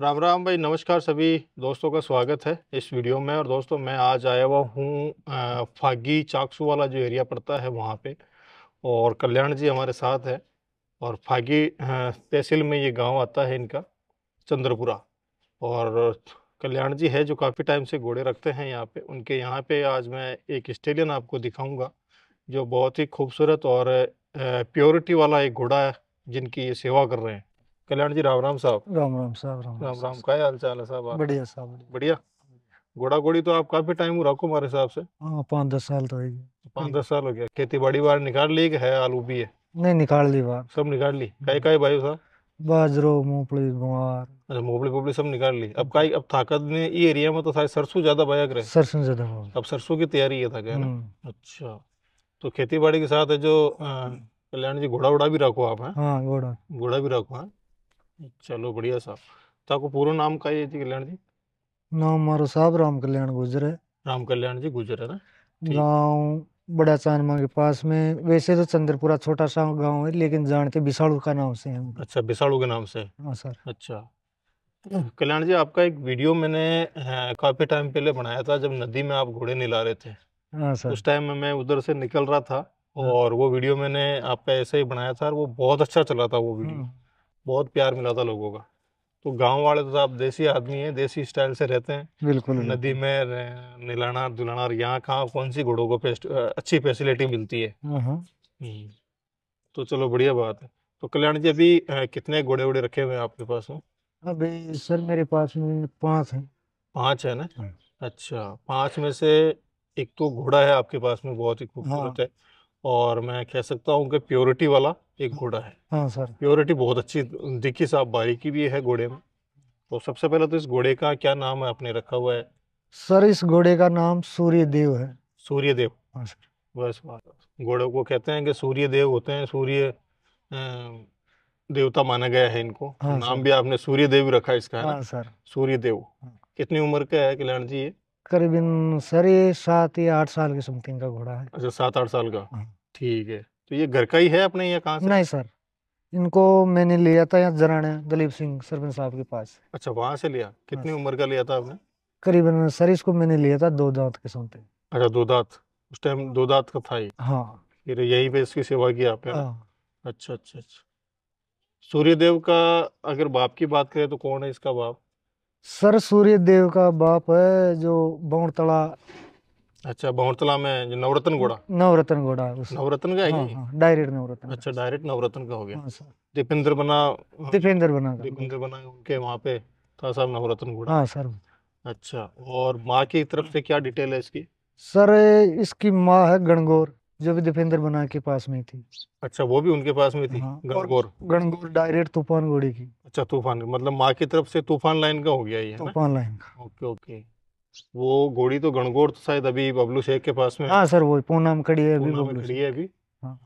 राम राम भाई नमस्कार सभी दोस्तों का स्वागत है इस वीडियो में और दोस्तों मैं आज आया हुआ हूँ फागी चाकसू वाला जो एरिया पड़ता है वहाँ पे और कल्याण जी हमारे साथ है और फागी तहसील में ये गांव आता है इनका चंद्रपुरा और कल्याण जी है जो काफ़ी टाइम से घोड़े रखते हैं यहाँ पे उनके यहाँ पे आज मैं एक स्टेलियन आपको दिखाऊँगा जो बहुत ही खूबसूरत और प्योरिटी वाला एक घोड़ा है जिनकी ये सेवा कर रहे हैं कल्याण जी राम राम साहब राम राम साहब राम राम राम का हाल चाल है साहब बढ़िया साहब बढ़िया घोड़ा घोड़ी तो आप काफी टाइम रखो हमारे हिसाब से हाँ पाँच दस साल तो है पाँच दस साल हो गया खेती बाड़ी बाहर निकाल ली है आलू भी है नहीं निकाल ली बाहर सब निकाल ली कई कई भाई साहब बाजरो मूंगफली गुआर अच्छा मूंगफली पुपली सब निकाल ली अब का अब ताकत ने ये एरिया में तो सारे सरसों ज्यादा बाया करे सरसों ज्यादा अब सरसों की तैयारी है था क्या हम्म। अच्छा तो खेती बाड़ी के साथ है जो कल्याण जी घोड़ा वोड़ा भी रखो आप है हाँ घोड़ा घोड़ा भी रखो है चलो बढ़िया साहब ताको तो पूरा नाम का ये जी कल्याण जी नाम मारो साहब राम कल्याण गुजर है राम कल्याण जी गुजर है ना गाँव गांव बड़ा चांदमा के पास में वैसे तो चंद्रपुरा छोटा सा गांव है लेकिन जानते बिसाड़ू का नाम से हम अच्छा बिसाड़ू के नाम से हाँ सर अच्छा कल्याण जी आपका एक वीडियो मैंने काफी टाइम पहले बनाया था जब नदी में आप घोड़े निला रहे थे हाँ सर उस टाइम मैं उधर से निकल रहा था हाँ। और वो वीडियो मैंने आपका ऐसे ही बनाया था और वो बहुत अच्छा चला था वो वीडियो हाँ। बहुत प्यार मिला था लोगों का तो गांव वाले तो आप देसी आदमी हैं देसी स्टाइल से रहते हैं बिल्कुल नदी में निलाना दुलाना और यहाँ कहाँ कौन सी घोड़ों को पेस्ट, अच्छी फैसिलिटी मिलती है हाँ, हाँ। हम्म, तो चलो बढ़िया बात है तो कल्याण जी अभी कितने घोड़े वोड़े रखे हुए हैं आपके पास में अभी सर मेरे पास में पाँच हैं पाँच है ना हाँ। अच्छा पाँच में से एक तो घोड़ा है आपके पास में बहुत ही खूबसूरत है और मैं कह सकता हूँ कि प्योरिटी वाला एक घोड़ा है हाँ सर प्योरिटी बहुत अच्छी देखिए साहब बारीकी भी है घोड़े में तो सबसे पहले तो इस घोड़े का क्या नाम है आपने रखा हुआ है सर इस घोड़े का नाम सूर्यदेव है सूर्यदेव हाँ सर बस घोड़े को कहते हैं कि सूर्य देव होते हैं सूर्य देवता माना गया है इनको हाँ नाम भी आपने सूर्य देव रखा इसका हाँ सर सूर्य देव हाँ। कितनी उम्र का है कल्याण जी ये करीबन सर ये सात या आठ साल के समथिंग का घोड़ा है अच्छा सात आठ साल का हाँ। ठीक है तो ये घर का ही है अपने या कहाँ से नहीं सर इनको मैंने लिया था यहाँ जराना दलीप सिंह सरपंच साहब के पास अच्छा वहाँ से लिया हाँ कितनी उम्र का लिया था आपने करीबन सर इसको मैंने लिया था दो दांत के समय अच्छा दो दांत उस टाइम दो दांत का था ये हाँ फिर यहीं पे इसकी सेवा की आपने हाँ। अच्छा अच्छा अच्छा सूर्यदेव का अगर बाप की बात करें तो कौन है इसका बाप सर सूर्यदेव का बाप है जो बौड़तला अच्छा बहुतला में जो नवरत्न घोड़ा नवरत्न घोड़ा नवरत्न का है हाँ, हाँ, डायरेक्ट नवरत्न अच्छा डायरेक्ट नवरत्न का हो गया हाँ, दीपेंद्र बना दीपेंद्र बना दीपेंद्र बना उनके वहाँ पे था तो सर नवरत्न घोड़ा हाँ सर अच्छा और माँ की तरफ से क्या डिटेल है इसकी सर इसकी माँ है गणगौर जो भी दीपेंद्र बना के पास में थी अच्छा वो भी उनके पास में थी हाँ, गणगौर गणगौर डायरेक्ट तूफान घोड़ी की अच्छा तूफान मतलब माँ की तरफ से तूफान लाइन का हो गया ये तूफान लाइन का ओके ओके वो घोड़ी तो गणगौर तो शायद अभी बबलू शेख के पास में हाँ सर वो पूना में खड़ी है अभी खड़ी है अभी हाँ।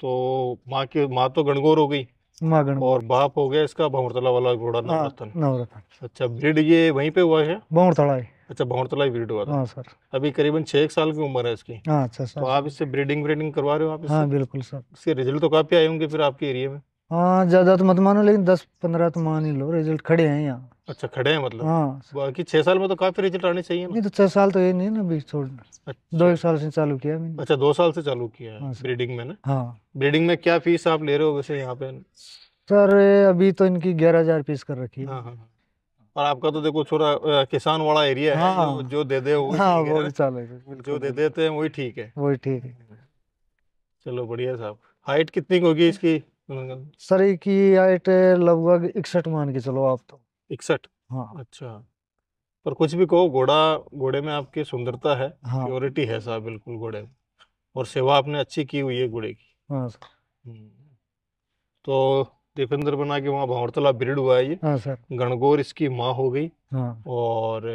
तो माँ की माँ तो गणगौर हो गई माँ गणगौर और बाप हो गया इसका भंवरतला वाला घोड़ा हाँ, नवरत्न नवरत्न अच्छा ब्रिड ये वहीं पे हुआ है भंवरतला अच्छा भंवरतला ब्रिड हुआ था हाँ, सर अभी करीबन छह एक साल की उम्र है इसकी हाँ, अच्छा सर तो आप इससे ब्रीडिंग ब्रीडिंग करवा रहे हो आप हाँ बिल्कुल सर इसके रिजल्ट तो काफी आए होंगे फिर आपके एरिया में हाँ ज्यादा तो मत मानो लेकिन दस पंद्रह तो मान ही लो रिजल्ट खड़े हैं यहाँ अच्छा खड़े हैं मतलब हाँ बाकी छह साल में तो काफी रिजल्ट आने चाहिए नहीं तो छह साल तो ये नहीं ना बीच छोड़ना अच्छा। दो साल से चालू किया मैंने अच्छा दो साल से चालू किया है हाँ, ब्रीडिंग में ना हाँ ब्रीडिंग में क्या फीस आप ले रहे हो वैसे यहाँ पे सर अभी तो इनकी ग्यारह हजार फीस कर रखी है हाँ, हाँ, हाँ। और आपका तो देखो छोड़ा किसान वाला एरिया है हाँ, जो दे दे वो हाँ, वो भी जो दे देते हैं वही ठीक है वही ठीक है चलो बढ़िया साहब हाइट कितनी होगी इसकी सर की हाइट लगभग इकसठ मान के चलो आप तो इकसठ हाँ अच्छा पर कुछ भी कहो घोड़ा घोड़े में आपकी सुंदरता है हाँ। प्योरिटी है साहब बिल्कुल घोड़े में और सेवा आपने अच्छी की हुई है घोड़े की हाँ हम्म। तो दीपेंद्र बना के वहाँ भावरतला ब्रिड हुआ है ये हाँ सर गणगौर इसकी माँ हो गई हाँ। और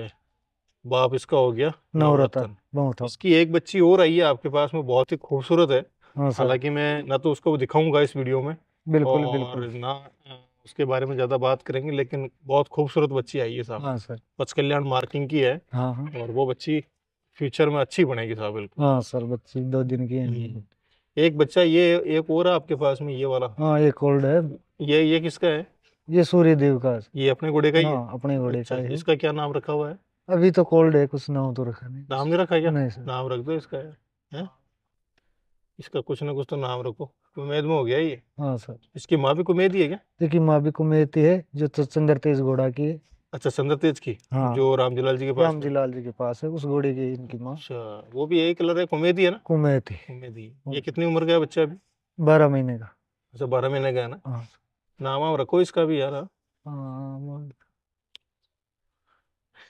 बाप इसका हो गया नवरत्न इसकी एक बच्ची और आई है आपके पास में बहुत ही खूबसूरत है हाँ, हालांकि मैं ना तो उसको दिखाऊंगा इस वीडियो में बिल्कुल बिल्कुल ना उसके बारे में ज्यादा बात करेंगे लेकिन बहुत खूबसूरत बच्ची आई है साहब हाँ सर बच कल्याण मार्किंग की है हाँ हाँ और वो बच्ची फ्यूचर में अच्छी बनेगी साहब बिल्कुल हाँ सर बच्ची दो दिन की है हम्म। एक बच्चा ये एक और है आपके पास में ये वाला हाँ ये कोल्ड है ये ये किसका है ये सूर्य देव का ये अपने घोड़े का ही हाँ, अपने घोड़े का अच्छा, है इसका क्या नाम रखा हुआ है अभी तो कोल्ड है कुछ नाम तो रखा नहीं नाम नहीं रखा क्या नहीं सर नाम रख दो इसका यार है? इसका कुछ ना कुछ तो नाम रखो कुमेद में हो गया ये हाँ सर इसकी माँ भी कुमेद ही है क्या देखिए माँ भी कुमेद ही है जो चंद्र तो तेज घोड़ा की है अच्छा चंद्र तेज की हाँ। जो रामजीलाल जी के पास रामजीलाल जी के पास है उस घोड़े की इनकी माँ अच्छा वो भी यही कलर है कुमेदी है ना कुमेदी कुमेदी हाँ। ये कितनी उम्र का बच्चा अभी बारह महीने का अच्छा बारह महीने का है ना हाँ। नाम आम रखो इसका भी यार हाँ।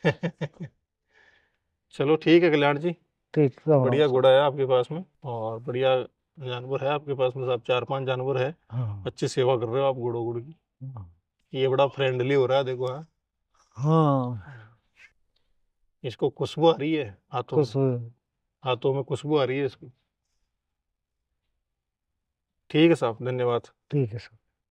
चलो ठीक है कल्याण जी ठीक बढ़िया घोड़ा है आपके पास में और बढ़िया जानवर है आपके पास में मतलब साहब चार पांच जानवर है हाँ। अच्छी सेवा कर रहे हो आप गुड़ो गुड़ की हाँ। ये बड़ा फ्रेंडली हो रहा है देखो हाँ हाँ इसको खुशबू आ रही है हाथों हाथों में खुशबू आ रही है इसकी ठीक है साहब धन्यवाद ठीक है साहब